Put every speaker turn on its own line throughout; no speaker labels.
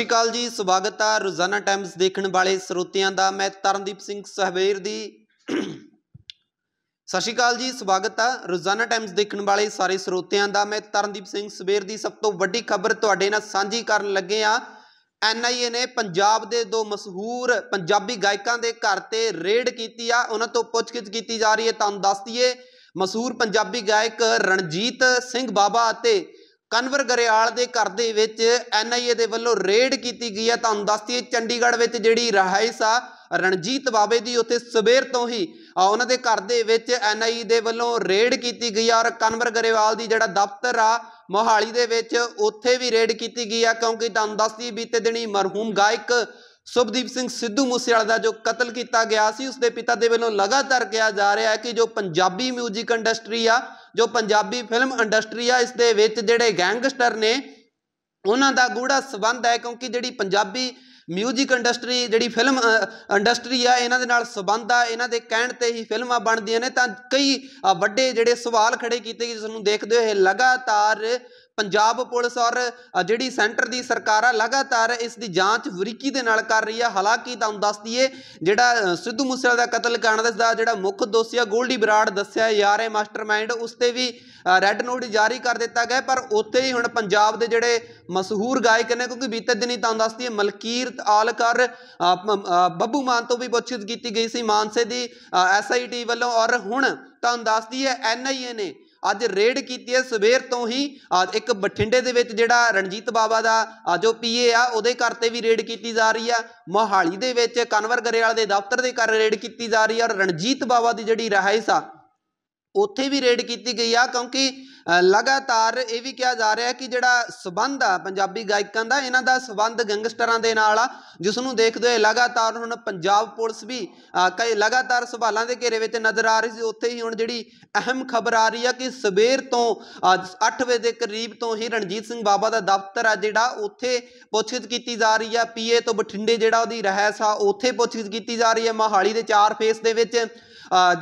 ਸ਼੍ਰੀ ਜੀ ਸਵਾਗਤ ਆ ਰੋਜ਼ਾਨਾ ਟਾਈਮਸ ਦੇਖਣ ਵਾਲੇ ਸਰੋਤਿਆਂ ਦਾ ਮੈਂ ਤਰਨਦੀਪ ਸਿੰਘ ਸਹਵੇਰ ਦੀ ਸਤਿ ਜੀ ਸਵਾਗਤ ਆ ਰੋਜ਼ਾਨਾ ਟਾਈਮਸ ਦੇਖਣ ਵਾਲੇ ਸਾਰੇ ਸਰੋਤਿਆਂ ਦਾ ਮੈਂ ਤਰਨਦੀਪ ਸਿੰਘ ਸਵੇਰ ਦੀ ਸਭ ਤੋਂ ਵੱਡੀ ਖਬਰ ਤੁਹਾਡੇ ਨਾਲ ਸਾਂਝੀ ਕਰਨ ਲੱਗੇ ਆ ਐਨਆਈਏ ਨੇ ਪੰਜਾਬ ਦੇ ਦੋ ਮਸ਼ਹੂਰ ਪੰਜਾਬੀ ਗਾਇਕਾਂ ਦੇ ਘਰ ਤੇ ਰੇਡ ਕੀਤੀ ਆ ਉਹਨਾਂ ਤੋਂ ਪੁੱਛਗਿੱਛ ਕੀਤੀ ਜਾ ਰਹੀ ਹੈ ਤੁਹਾਨੂੰ ਦੱਸ ਦਈਏ ਮਸ਼ਹੂਰ ਪੰਜਾਬੀ ਗਾਇਕ ਰਣਜੀਤ ਸਿੰਘ ਬਾਬਾ ਅਤੇ ਕਨਵਰ ਗਰੇਵਾਲ ਦੇ ਘਰ ਦੇ ਵਿੱਚ ਐਨਆਈਏ ਦੇ ਵੱਲੋਂ ਰੇਡ ਕੀਤੀ ਗਈ ਹੈ ਤੁਹਾਨੂੰ ਦਈਏ ਚੰਡੀਗੜ੍ਹ ਵਿੱਚ ਜਿਹੜੀ ਰਹਾਇਸ਼ ਆ ਰਣਜੀਤ ਬਾਬੇ ਦੀ ਉੱਥੇ ਸਵੇਰ ਤੋਂ ਹੀ ਉਹਨਾਂ ਦੇ ਘਰ ਦੇ ਵਿੱਚ ਐਨਆਈ ਦੇ ਵੱਲੋਂ ਰੇਡ ਕੀਤੀ ਗਈ ਔਰ ਕਨਵਰ ਗਰੇਵਾਲ ਦੀ ਜਿਹੜਾ ਦਫ਼ਤਰ ਆ ਮੋਹਾਲੀ ਦੇ ਵਿੱਚ ਉੱਥੇ ਵੀ ਰੇਡ ਕੀਤੀ ਗਈ ਆ ਕਿਉਂਕਿ ਤੁਹਾਨੂੰ ਦੱਸਦੀ ਬੀਤੇ ਦਿਨੀ ਮਰਹੂਮ ਗਾਇਕ ਸੁਭਦੀਪ ਸਿੰਘ ਸਿੱਧੂ ਮੂਸੇਵਾਲੇ ਦਾ ਜੋ ਕਤਲ ਕੀਤਾ ਗਿਆ ਸੀ ਉਸਦੇ ਪਿਤਾ ਦੇ ਵੱਲੋਂ ਲਗਾਤਾਰ ਕਿਹਾ ਜਾ ਰਿਹਾ ਹੈ ਕਿ ਜੋ ਪੰਜਾਬੀ 뮤직 ਇੰਡਸਟਰੀ ਆ ਜੋ ਪੰਜਾਬੀ ਫਿਲਮ ਇੰਡਸਟਰੀ ਆ ਇਸ ਦੇ ਵਿੱਚ ਜਿਹੜੇ ਗੈਂਗਸਟਰ ਨੇ ਉਹਨਾਂ ਦਾ ਗੂੜਾ ਸਬੰਧ ਹੈ ਕਿਉਂਕਿ ਜਿਹੜੀ ਪੰਜਾਬੀ 뮤직 ਇੰਡਸਟਰੀ ਜਿਹੜੀ ਫਿਲਮ ਇੰਡਸਟਰੀ ਆ ਇਹਨਾਂ ਦੇ ਨਾਲ ਸਬੰਧ ਆ ਇਹਨਾਂ ਦੇ ਕਹਿਣ ਤੇ ਹੀ ਫਿਲਮਾਂ ਬਣਦੀਆਂ ਨੇ ਤਾਂ ਕਈ ਵੱਡੇ ਜਿਹੜੇ ਸਵਾਲ ਖੜੇ ਕੀਤੇ ਕਿ ਜਿਸ ਨੂੰ ਦੇਖਦੇ ਹੋਏ ਲਗਾਤਾਰ ਪੰਜਾਬ ਪੁਲਿਸ ਔਰ ਜਿਹੜੀ ਸੈਂਟਰ ਦੀ ਸਰਕਾਰ ਆ ਲਗਾਤਾਰ ਇਸ ਦੀ ਜਾਂਚ ਵਰੀਕੀ ਦੇ ਨਾਲ ਕਰ ਰਹੀ ਆ ਹਾਲਾਂਕਿ ਤੁਹਾਨੂੰ ਦੱਸ ਦਈਏ ਜਿਹੜਾ ਸਿੱਧੂ ਮੂਸੇ ਦਾ ਕਤਲ ਕਾਂਡ ਦਾ ਜਿਹੜਾ ਮੁੱਖ ਦੋਸ਼ੀ ਆ ਗੋਲਡੀ ਬਰਾੜ ਦੱਸਿਆ ਯਾਰ ਹੈ ਮਾਸਟਰਮਾਈਂਡ ਉਸ ਤੇ ਵੀ ਰੈੱਡ ਨੋਟ ਜਾਰੀ ਕਰ ਦਿੱਤਾ ਗਿਆ ਪਰ ਉੱਥੇ ਹੀ ਹੁਣ ਪੰਜਾਬ ਦੇ ਜਿਹੜੇ ਮਸ਼ਹੂਰ ਗਾਇਕ ਨੇ ਕਿਉਂਕਿ ਬੀਤੇ ਦਿਨੀ ਤੁਹਾਨੂੰ ਦੱਸ ਦਈਏ ਮਲਕੀਰ ਆਲਕਰ ਬੱਬੂ ਮਾਨ ਤੋਂ ਵੀ ਪੁੱਛਿਤ ਕੀਤੀ ਗਈ ਸੀ ਮਾਨਸੇ ਦੀ ਐਸਆਈਟੀ ਵੱਲੋਂ ਔਰ ਹੁਣ ਤੁਹਾਨੂੰ ਦੱਸ ਦਈਏ ਐਨਆਈਏ ਨੇ ਅੱਜ ਰੇਡ ਕੀਤੀ ਹੈ ਸਵੇਰ ਤੋਂ ਹੀ ਇੱਕ ਬਠਿੰਡੇ ਦੇ ਵਿੱਚ ਜਿਹੜਾ ਰਣਜੀਤ ਬਾਬਾ ਦਾ ਜੋ ਪੀਏ ਆ ਉਹਦੇ ਘਰ ਤੇ ਵੀ ਰੇਡ ਕੀਤੀ ਜਾ ਰਹੀ ਆ ਮੋਹਾਲੀ ਦੇ ਵਿੱਚ ਕਨਵਰ ਗਰੇਵਾਲ ਦੇ ਦਫ਼ਤਰ ਦੇ ਘਰ ਰੇਡ ਕੀਤੀ ਜਾ ਰਹੀ ਆ ਔਰ ਰਣਜੀਤ ਬਾਬਾ ਦੀ ਜਿਹੜੀ ਰਹਾਇਸ਼ ਆ ਉੱਥੇ ਵੀ ਰੇਡ ਕੀਤੀ ਗਈ ਆ ਕਿਉਂਕਿ ਲਗਾਤਾਰ ਇਹ ਵੀ ਕਿਹਾ ਜਾ ਰਿਹਾ ਹੈ ਕਿ ਜਿਹੜਾ ਸਬੰਧ ਆ ਪੰਜਾਬੀ ਗਾਇਕਾਂ ਦਾ ਇਹਨਾਂ ਦਾ ਸਬੰਧ ਗੈਂਗਸਟਰਾਂ ਦੇ ਨਾਲ ਆ ਜਿਸ ਨੂੰ ਦੇਖਦੇ ਹੋਏ ਲਗਾਤਾਰ ਹੁਣ ਪੰਜਾਬ ਪੁਲਿਸ ਵੀ ਕਈ ਲਗਾਤਾਰ ਸਵਾਲਾਂ ਦੇ ਘੇਰੇ ਵਿੱਚ ਨਜ਼ਰ ਆ ਰਹੀ ਸੀ ਉੱਥੇ ਹੀ ਹੁਣ ਜਿਹੜੀ ਅਹਿਮ ਖਬਰ ਆ ਰਹੀ ਆ ਕਿ ਸਵੇਰ ਤੋਂ 8 ਵਜੇ ਦੇ ਕਰੀਬ ਤੋਂ ਹੀ ਰਣਜੀਤ ਸਿੰਘ ਬਾਬਾ ਦਾ ਦਫ਼ਤਰ ਆ ਜਿਹੜਾ ਉੱਥੇ ਪੁੱਛਗਿੱਛ ਕੀਤੀ ਜਾ ਰਹੀ ਆ ਪੀਏ ਤੋਂ ਬਠਿੰਡੇ ਜਿਹੜਾ ਉਹਦੀ ਰਹਿਸ ਆ ਉੱਥੇ ਪੁੱਛਗਿੱਛ ਕੀਤੀ ਜਾ ਰਹੀ ਆ ਮਹਾਲੀ ਦੇ ਚਾਰ ਫੇਸ ਦੇ ਵਿੱਚ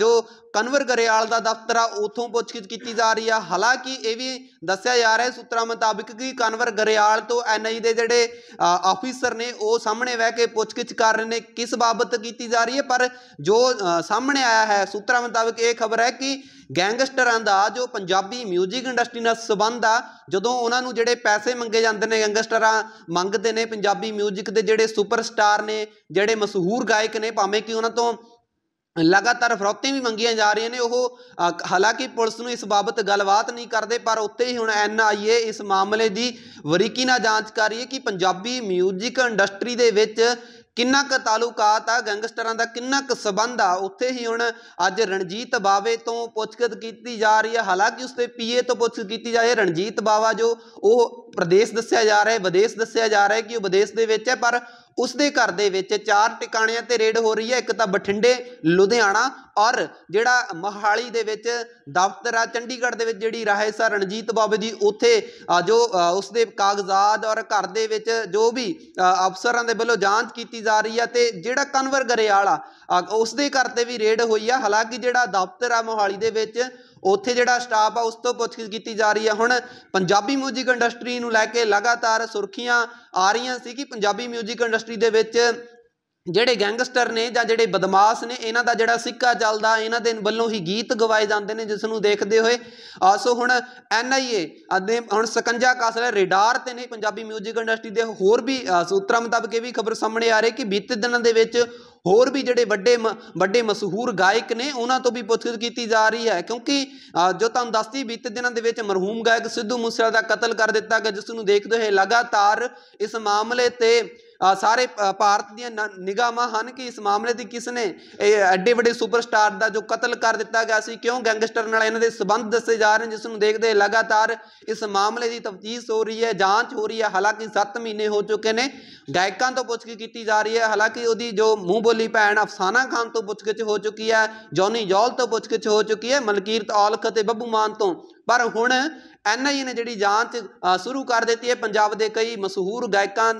ਜੋ ਕਨਵਰ ਗਰੇਵਾਲ ਦਾ ਦਫ਼ਤਰ ਆ ਉਥੋਂ ਪੁੱਛਗਿੱਛ ਕੀਤੀ ਜਾ ਰਹੀ ਆ ਹਾਲਾਂਕਿ ਇਹ ਵੀ ਦੱਸਿਆ ਜਾ ਰਿਹਾ ਹੈ ਸੂਤਰਾਂ ਮੁਤਾਬਕ ਕਿ ਕਨਵਰ ਗਰੇਵਾਲ ਤੋਂ ਐਨਆਈ ਦੇ ਜਿਹੜੇ ਆਫੀਸਰ ਨੇ ਉਹ ਸਾਹਮਣੇ ਬਹਿ ਕੇ ਪੁੱਛਗਿੱਛ ਕਰ ਰਹੇ ਨੇ ਕਿਸ ਬਾਬਤ ਕੀਤੀ ਜਾ ਰਹੀ ਹੈ ਪਰ ਜੋ ਸਾਹਮਣੇ ਆਇਆ ਹੈ ਸੂਤਰਾਂ ਮੁਤਾਬਕ ਇਹ ਖਬਰ ਹੈ ਕਿ ਗੈਂਗਸਟਰਾਂ ਦਾ ਜੋ ਪੰਜਾਬੀ 뮤직 ਇੰਡਸਟਰੀ ਨਾਲ ਸਬੰਧ ਆ ਜਦੋਂ ਉਹਨਾਂ ਨੂੰ ਜਿਹੜੇ ਪੈਸੇ ਮੰਗੇ ਜਾਂਦੇ ਨੇ ਗੈਂਗਸਟਰਾਂ ਮੰਗਦੇ ਨੇ ਪੰਜਾਬੀ 뮤직 ਦੇ ਜਿਹੜੇ ਸੁਪਰਸਟਾਰ ਨੇ ਜਿਹੜੇ ਮਸ਼ਹੂਰ ਗਾਇਕ ਨੇ ਭਾਵੇਂ ਕਿ ਉਹਨਾਂ ਤੋਂ ਲਗਾਤਾਰ ਫਰੌਤੀਆਂ ਵੀ ਮੰਗੀਆਂ ਜਾ ਰਹੀਆਂ ਨੇ ਉਹ ਹਾਲਾਂਕਿ ਪੁਲਿਸ ਨੂੰ ਇਸ ਬਾਬਤ ਗੱਲਬਾਤ ਨਹੀਂ ਕਰਦੇ ਪਰ ਉੱਤੇ ਹੀ ਹੁਣ ਐਨਆਈਏ ਇਸ ਮਾਮਲੇ ਦੀ ਵਰੀਕੀ ਨਾਲ ਜਾਂਚ ਕਰ ਰਹੀ ਹੈ ਕਿ ਪੰਜਾਬੀ 뮤직 ਇੰਡਸਟਰੀ ਦੇ ਵਿੱਚ ਕਿੰਨਾ ਕੁ ਤਾਲੁਕਾਤ ਆ ਗੈਂਗਸਟਰਾਂ ਦਾ ਕਿੰਨਾ ਕੁ ਸਬੰਧ ਆ ਉੱਥੇ ਹੀ ਹੁਣ ਅੱਜ ਰਣਜੀਤ ਬਾਵੇ ਤੋਂ ਪੁੱਛਗਿੱਛ ਕੀਤੀ ਜਾ ਰਹੀ ਹੈ ਹਾਲਾਂਕਿ ਉਸਦੇ ਪੀਏ ਤੋਂ ਪੁੱਛਗਿੱਛ ਕੀਤੀ ਜਾ ਰਹੀ ਹੈ ਰਣਜੀਤ ਬਾਵਾ ਜੋ ਉਹ ਪ੍ਰਦੇਸ਼ ਦੱਸਿਆ ਜਾ ਰਿਹਾ ਹੈ ਵਿਦੇਸ਼ ਦੱਸਿਆ ਜਾ ਰਿਹਾ ਹੈ ਕਿ ਉਹ ਵਿਦੇਸ਼ ਦੇ ਵਿੱਚ ਹੈ ਪਰ ਉਸ ਦੇ ਘਰ ਦੇ ਵਿੱਚ ਚਾਰ ਟਿਕਾਣਿਆਂ ਤੇ ਰੇਡ ਹੋ ਰਹੀ ਹੈ ਇੱਕ ਤਾਂ ਬਠਿੰਡੇ ਲੁਧਿਆਣਾ ਔਰ ਜਿਹੜਾ ਮਹਾਲੀ ਦੇ ਵਿੱਚ ਦਫ਼ਤਰ ਆ ਚੰਡੀਗੜ੍ਹ ਦੇ ਵਿੱਚ ਜਿਹੜੀ ਸਰ ਰਣਜੀਤ ਬਾਬੇ ਦੀ ਉੱਥੇ ਜੋ ਉਸ ਦੇ ਕਾਗਜ਼ਾਦ ਔਰ ਘਰ ਦੇ ਵਿੱਚ ਜੋ ਵੀ ਅਫਸਰਾਂ ਦੇ ਵੱਲੋਂ ਜਾਂਚ ਕੀਤੀ ਜਾ ਰਹੀ ਹੈ ਤੇ ਜਿਹੜਾ ਕਨਵਰ ਗਰੇਵਾਲ ਆ ਉਸ ਦੇ ਘਰ ਤੇ ਵੀ ਰੇਡ ਹੋਈ ਆ ਹਾਲਾਂਕਿ ਜਿਹੜਾ ਦਫ਼ਤਰ ਆ ਮੋਹਾਲੀ ਦੇ ਵਿੱਚ ਉੱਥੇ ਜਿਹੜਾ ਸਟਾਫ ਆ ਉਸ ਤੋਂ ਪੁੱਛਗਿੱਛ ਕੀਤੀ ਜਾ ਰਹੀ ਹੈ ਹੁਣ ਪੰਜਾਬੀ 뮤직 ਇੰਡਸਟਰੀ ਨੂੰ ਲੈ ਕੇ ਲਗਾਤਾਰ ਸੁਰਖੀਆਂ ਆ ਰਹੀਆਂ ਸੀ ਕਿ ਪੰਜਾਬੀ 뮤직 ਇੰਡਸਟਰੀ ਦੇ ਵਿੱਚ ਜਿਹੜੇ ਗੈਂਗਸਟਰ ਨੇ ਜਾਂ ਜਿਹੜੇ ਬਦਮਾਸ਼ ਨੇ ਇਹਨਾਂ ਦਾ ਜਿਹੜਾ ਸਿੱਕਾ ਚੱਲਦਾ ਇਹਨਾਂ ਦੇ ਵੱਲੋਂ ਹੀ ਗੀਤ ਗਵਾਏ ਜਾਂਦੇ ਨੇ ਜਿਸ ਨੂੰ ਦੇਖਦੇ ਹੋਏ ਆਸੋ ਹੁਣ ਐਨਆਈਏ ਅਦੇ ਹੁਣ ਸਕੰਜਾ ਕਾਸਲੇ ਰੇਡਾਰ ਤੇ ਨੇ ਪੰਜਾਬੀ 뮤직 ਇੰਡਸਟਰੀ ਦੇ ਹੋਰ ਵੀ ਸੂਤਰਾਂ ਮੁਤਾਬਕ ਇਹ ਵੀ ਖਬਰ ਸਾਹਮਣੇ ਆ ਰਹੀ ਕਿ ਬੀਤੇ ਦਿਨਾਂ ਦੇ ਵਿੱਚ ਹੋਰ ਵੀ ਜਿਹੜੇ ਵੱਡੇ ਵੱਡੇ ਮਸ਼ਹੂਰ ਗਾਇਕ ਨੇ ਉਹਨਾਂ ਤੋਂ ਵੀ ਪੁੱਛਗਿੱਛ ਕੀਤੀ ਜਾ ਰਹੀ ਹੈ ਕਿਉਂਕਿ ਜੋ ਤੁਹਾਨੂੰ ਦੱਸਤੀ ਬੀਤੇ ਦਿਨਾਂ ਦੇ ਵਿੱਚ ਮਰਹੂਮ ਗਾਇਕ ਸਿੱਧੂ ਮੂਸੇਵਾਲਾ ਦਾ ਕਤਲ ਕਰ ਦਿੱਤਾ ਗਿਆ ਜਿਸ ਨੂੰ ਦੇਖਦੇ ਹੋਏ ਲਗਾਤਾਰ ਇਸ ਮਾਮਲੇ ਤੇ ਸਾਰੇ ਭਾਰਤ ਦੀਆਂ ਨਿਗਾਹਾਂ ਹਨ ਕਿ ਇਸ ਮਾਮਲੇ ਦੀ ਕਿਸ ਨੇ ਇਹ ਐਡੇ ਵੱਡੇ ਸੁਪਰਸਟਾਰ ਦਾ ਜੋ ਕਤਲ ਕਰ ਦਿੱਤਾ ਗਿਆ ਸੀ ਕਿਉਂ ਗੈਂਗਸਟਰ ਨਾਲ ਇਹਨਾਂ ਦੇ ਸਬੰਧ ਦੱਸੇ ਜਾ ਰਹੇ ਜਿਸ ਨੂੰ ਦੇਖਦੇ ਲਗਾਤਾਰ ਇਸ ਮਾਮਲੇ ਦੀ ਤਫਤੀਸ਼ ਹੋ ਰਹੀ ਹੈ ਜਾਂਚ ਹੋ ਰਹੀ ਹੈ ਹਾਲਾਂਕਿ 7 ਮਹੀਨੇ ਹੋ ਚੁੱਕੇ ਨੇ ਗਾਇਕਾਂ ਤੋਂ ਪੁੱਛਗਿੱਛ ਕੀਤੀ ਜਾ ਰਹੀ ਹੈ ਹਾਲਾਂਕਿ ਉਹਦੀ ਜੋ ਮੂੰਹ ਬੋਲੀ ਭੈਣ ਅਫਸਾਨਾ ਖਾਨ ਤੋਂ ਪੁੱਛਗਿੱਛ ਹੋ ਚੁੱਕੀ ਹੈ ਜੌਨੀ ਜੌਲ ਤੋਂ ਪੁੱਛਗਿੱਛ ਹੋ ਚੁੱਕੀ ਹੈ ਮਲਕੀਰਤ ਔਲਖ ਅਤੇ ਬੱਬੂ ਮਾਨ ਤੋਂ ਪਰ ਹੁਣ ਐਨਆਈਏ ਨੇ ਜਿਹੜੀ ਜਾਂਚ ਸ਼ੁਰੂ ਕਰ ਦਿੱਤੀ ਹੈ ਪੰਜਾਬ ਦੇ ਕਈ ਮਸ਼ਹੂਰ ਗਾਇਕਾਂ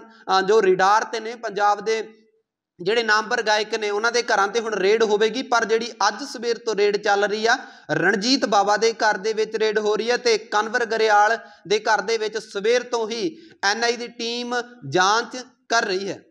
ਜੋ ਰਿਡਾਰ ਤੇ ਨੇ ਪੰਜਾਬ ਦੇ ਜਿਹੜੇ ਨਾਮਵਰ ਗਾਇਕ ਨੇ ਉਹਨਾਂ ਦੇ ਘਰਾਂ ਤੇ ਹੁਣ ਰੇਡ ਹੋਵੇਗੀ ਪਰ ਜਿਹੜੀ ਅੱਜ ਸਵੇਰ ਤੋਂ ਰੇਡ ਚੱਲ ਰਹੀ ਆ ਰਣਜੀਤ ਬਾਵਾ ਦੇ ਘਰ ਦੇ ਵਿੱਚ ਰੇਡ ਹੋ ਰਹੀ ਹੈ ਤੇ ਕਨਵਰ ਗਰੇਵਾਲ ਦੇ ਘਰ ਦੇ ਵਿੱਚ ਸਵੇਰ ਤੋਂ ਹੀ ਐਨਆਈ ਦੀ ਟੀਮ ਜਾਂਚ ਕਰ ਰਹੀ ਹੈ